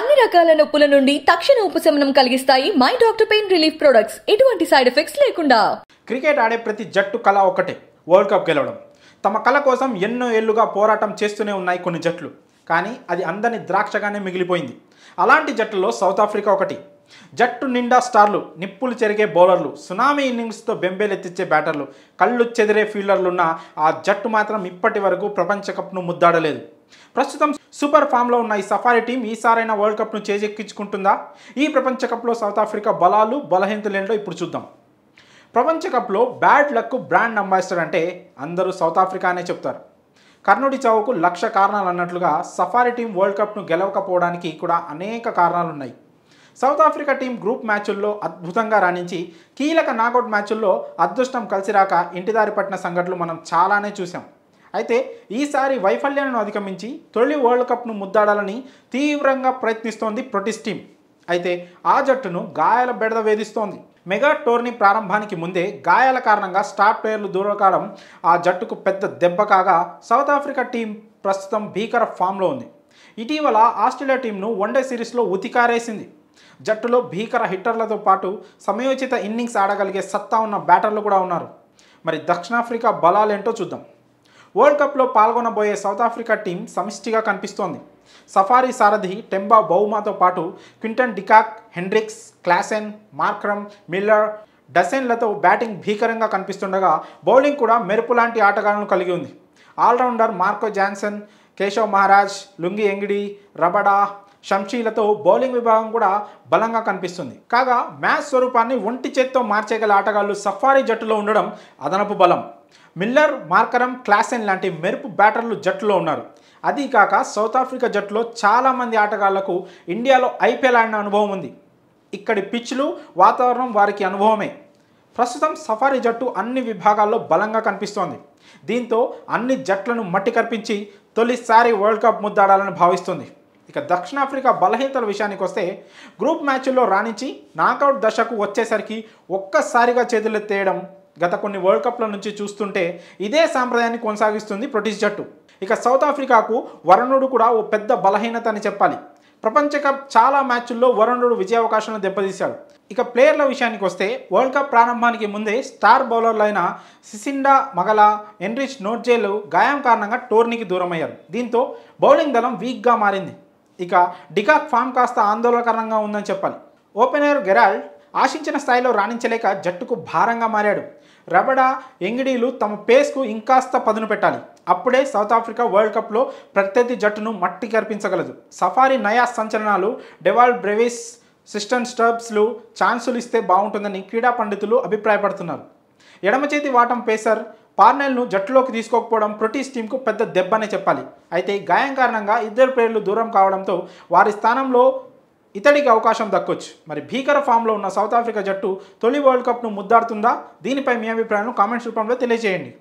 అన్ని రకాల నొప్పుల నుండి తక్షణ ఉపశమనం కలిగిస్తాయి my doctor pain relief products ఎటువంటి సైడ్ ఎఫెక్ట్స్ లేకుండా క్రికెట్ ఆడే ప్రతి జట్టు కళ ఒకటే వరల్డ్ కప్ గెలవడం తమ కళ కోసం ఎన్నో ఏళ్లుగా పోరాటం చేస్తూనే ఉన్నాయి కొన్ని జట్లు కానీ అది అందరిని ద్రాక్షగానే మిగిలిపోయింది అలాంటి జట్టులో సౌత్ ఆఫ్రికా ఒకటి జట్టు నిండా స్టార్లు నిప్పులు చెరిగే బౌలర్లు సునామీ ఇన్నింగ్స్తో బెంబేలెత్తిచ్చే బ్యాటర్లు కళ్ళు చెదిరే ఫీల్డర్లున్న ఆ జట్టు మాత్రం ఇప్పటి వరకు ప్రపంచ కప్ను ముద్దాడలేదు ప్రస్తుతం సూపర్ ఫామ్లో ఉన్న ఈ సఫారీ టీం ఈసారైనా వరల్డ్ కప్ను చేజెక్కించుకుంటుందా ఈ ప్రపంచ కప్లో సౌత్ ఆఫ్రికా బలాలు బలహీనతలేంటో ఇప్పుడు చూద్దాం ప్రపంచ కప్లో బ్యాడ్ లక్ బ్రాండ్ అంబాసిడర్ అంటే అందరూ సౌత్ ఆఫ్రికానే చెప్తారు కర్ణుడి చావుకు లక్ష కారణాలు అన్నట్లుగా సఫారీ టీం వరల్డ్ కప్ను గెలవకపోవడానికి కూడా అనేక కారణాలు ఉన్నాయి సౌత్ ఆఫ్రికా టీం గ్రూప్ మ్యాచుల్లో అద్భుతంగా రాణించి కీలక నాకౌట్ మ్యాచుల్లో అదృష్టం కలిసి రాక ఇంటిదారి పట్టిన సంఘటనలు మనం చాలానే చూసాం అయితే ఈసారి వైఫల్యాలను అధిగమించి తొలి వరల్డ్ కప్ను ముద్దాడాలని తీవ్రంగా ప్రయత్నిస్తోంది ప్రొటిస్ టీం అయితే ఆ జట్టును గాయాల బెడద వేధిస్తోంది మెగా టోర్నీ ప్రారంభానికి ముందే గాయాల కారణంగా స్టార్ ప్లేయర్లు దూరకాడం ఆ జట్టుకు పెద్ద దెబ్బ కాగా సౌత్ ఆఫ్రికా టీం ప్రస్తుతం భీకర ఫామ్లో ఉంది ఇటీవల ఆస్ట్రేలియా టీంను వన్డే సిరీస్లో ఉతికారేసింది జట్టులో భీకర హిట్టర్లతో పాటు సమయోచిత ఇన్నింగ్స్ ఆడగలిగే సత్తా ఉన్న బ్యాటర్లు కూడా ఉన్నారు మరి దక్షిణాఫ్రికా బలాలేంటో చూద్దాం వరల్డ్ కప్లో పాల్గొనబోయే సౌత్ ఆఫ్రికా టీం సమిష్టిగా కనిపిస్తోంది సఫారీ సారథి టెంబా బౌమాతో పాటు Quinton de Kock Hendricks Klaasen Markram Miller డసెన్లతో బ్యాటింగ్ భీకరంగా కనిపిస్తుండగా బౌలింగ్ కూడా మెరుపు లాంటి ఆటగాళ్లను కలిగి ఉంది all rounder Marco Jansen Keshav Maharaj Lungi Ngidi Rabada షంషీలతో బౌలింగ్ విభాగం కూడా బలంగా కనిపిస్తుంది కాగా మ్యాచ్ స్వరూపాన్ని ఒంటి చేత్తో మార్చేగల ఆటగాళ్లు సఫారీ జట్టులో ఉండడం అదనపు బలం మిల్లర్ మార్కరం క్లాసెన్ లాంటి మెరుపు బ్యాటర్లు జట్టులో ఉన్నారు అది కాక సౌత్ ఆఫ్రికా జట్టులో చాలామంది ఆటగాళ్లకు ఇండియాలో ఐపీఎల్ ఆడిన అనుభవం ఉంది ఇక్కడి పిచ్లు వాతావరణం వారికి అనుభవమే ప్రస్తుతం సఫారీ జట్టు అన్ని విభాగాల్లో బలంగా కనిపిస్తోంది దీంతో అన్ని జట్లను మట్టి కర్పించి తొలిసారి వరల్డ్ కప్ ముద్దాడాలని భావిస్తుంది ఇక దక్షిణాఫ్రికా బలహీనతల విషయానికి వస్తే గ్రూప్ మ్యాచ్ల్లో రాణించి నాకౌట్ దశకు వచ్చేసరికి ఒక్కసారిగా చేతులెత్తేయడం గత కొన్ని వరల్డ్ కప్ల నుంచి చూస్తుంటే ఇదే సాంప్రదాయాన్ని కొనసాగిస్తుంది ప్రొటీస్ జట్టు ఇక సౌత్ ఆఫ్రికాకు వరుణుడు కూడా ఓ పెద్ద బలహీనత అని చెప్పాలి ప్రపంచ కప్ చాలా మ్యాచ్ల్లో వరుణుడు విజయావకాశాలను దెబ్బతీశాడు ఇక ప్లేయర్ల విషయానికి వస్తే వరల్డ్ కప్ ప్రారంభానికి ముందే స్టార్ బౌలర్లైన సిసిండా మగల ఎన్రిచ్ నోట్జేలు గాయం కారణంగా టోర్నీకి దూరమయ్యారు దీంతో బౌలింగ్ దళం వీక్గా మారింది ఇక డికాక్ ఫామ్ కాస్త ఆందోళనకరంగా ఉందని చెప్పాలి ఓపెనర్ గెరాల్డ్ ఆశించిన స్థాయిలో రాణించలేక జట్టుకు భారంగా మారాడు రబడా ఎంగిడీలు తమ పేస్కు ఇంకాస్త పదును పెట్టాలి అప్పుడే సౌత్ ఆఫ్రికా వరల్డ్ కప్లో ప్రత్యర్థి జట్టును మట్టి కర్పించగలదు సఫారీ నయా సంచలనాలు డెవాల్డ్ బ్రెవిస్ సిస్టమ్ స్టబ్స్లు ఛాన్సులు ఇస్తే బాగుంటుందని క్రీడా పండితులు అభిప్రాయపడుతున్నారు ఎడమ చేతి వాటం పేసర్ పార్నెల్ను జట్టులోకి తీసుకోకపోవడం ప్రొటీస్ టీంకు పెద్ద దెబ్బనే చెప్పాలి అయితే గాయం కారణంగా ఇద్దరు ప్లేయర్లు దూరం కావడంతో వారి స్థానంలో ఇతడికి అవకాశం దక్కొచ్చు మరి భీకర ఫామ్లో ఉన్న సౌత్ ఆఫ్రికా జట్టు తొలి వరల్డ్ కప్ను ముద్దాడుతుందా దీనిపై మీ అభిప్రాయాలను కామెంట్స్ రూపంలో తెలియజేయండి